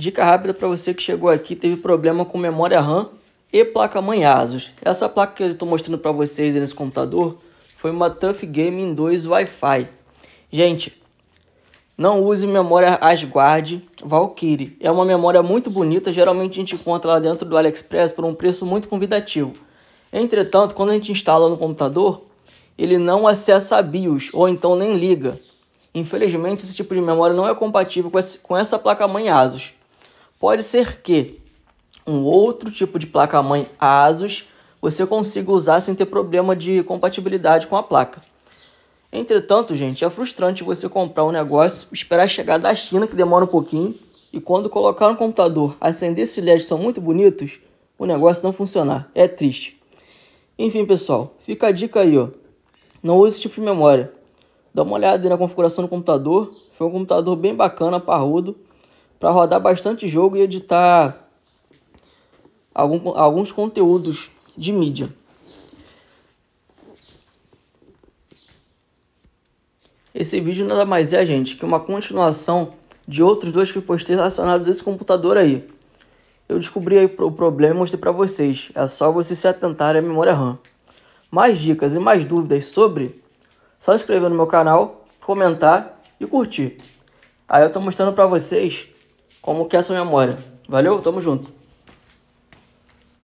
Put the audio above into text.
Dica rápida para você que chegou aqui teve problema com memória RAM e placa-mãe ASUS. Essa placa que eu estou mostrando para vocês nesse computador foi uma Tough Gaming 2 Wi-Fi. Gente, não use memória Asgard Valkyrie. É uma memória muito bonita, geralmente a gente encontra lá dentro do AliExpress por um preço muito convidativo. Entretanto, quando a gente instala no computador, ele não acessa a BIOS ou então nem liga. Infelizmente, esse tipo de memória não é compatível com essa placa-mãe ASUS. Pode ser que um outro tipo de placa-mãe ASUS você consiga usar sem ter problema de compatibilidade com a placa. Entretanto, gente, é frustrante você comprar um negócio, esperar chegar da China, que demora um pouquinho, e quando colocar no computador, acender esses LEDs são muito bonitos, o negócio não funcionar. É triste. Enfim, pessoal, fica a dica aí, ó. Não use esse tipo de memória. Dá uma olhada na configuração do computador. Foi um computador bem bacana, parrudo para rodar bastante jogo e editar algum, alguns conteúdos de mídia. Esse vídeo nada mais é, gente, que uma continuação de outros dois que postei relacionados a esse computador aí. Eu descobri aí o problema e mostrei para vocês. É só vocês se atentarem à memória RAM. Mais dicas e mais dúvidas sobre, só inscrever no meu canal, comentar e curtir. Aí eu estou mostrando para vocês como que é essa memória. Valeu, tamo junto.